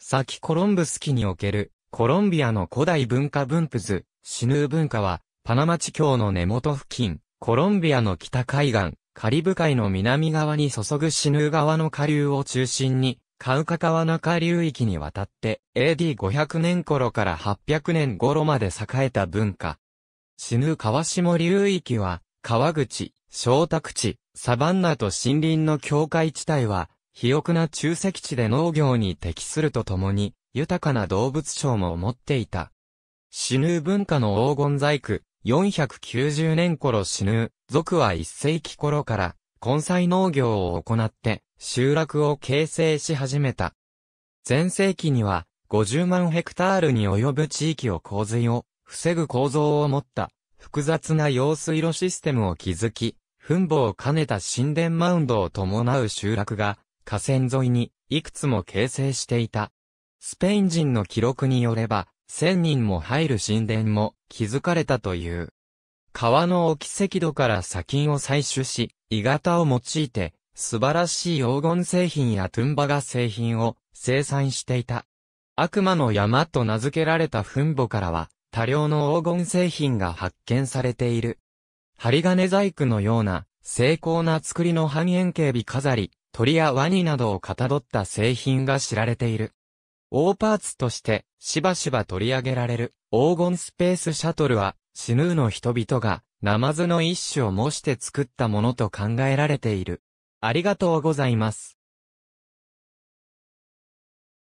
先コロンブス期におけるコロンビアの古代文化分布図、シヌー文化は、パナマ地峡の根元付近、コロンビアの北海岸、カリブ海の南側に注ぐシヌー川の下流を中心に、カウカ川中流域にわたって、AD500 年頃から800年頃まで栄えた文化。シヌー川下流域は、川口、小宅地、サバンナと森林の境界地帯は、肥沃な中石地で農業に適するとともに、豊かな動物賞も持っていた。死ぬ文化の黄金細工、490年頃死ぬ、族は一世紀頃から、根菜農業を行って、集落を形成し始めた。前世紀には、50万ヘクタールに及ぶ地域を洪水を、防ぐ構造を持った、複雑な用水路システムを築き、墳墓を兼ねた神殿マウンドを伴う集落が、河川沿いにいくつも形成していた。スペイン人の記録によれば、千人も入る神殿も築かれたという。川の沖赤土から砂金を採取し、鋳型を用いて、素晴らしい黄金製品やトゥンバガ製品を生産していた。悪魔の山と名付けられた墳墓からは、多量の黄金製品が発見されている。針金細工のような、精巧な作りの半円形美飾り、鳥やワニなどをかたどった製品が知られている。大パーツとして、しばしば取り上げられる、黄金スペースシャトルは、シヌーの人々が、ナマズの一種を模して作ったものと考えられている。ありがとうございます。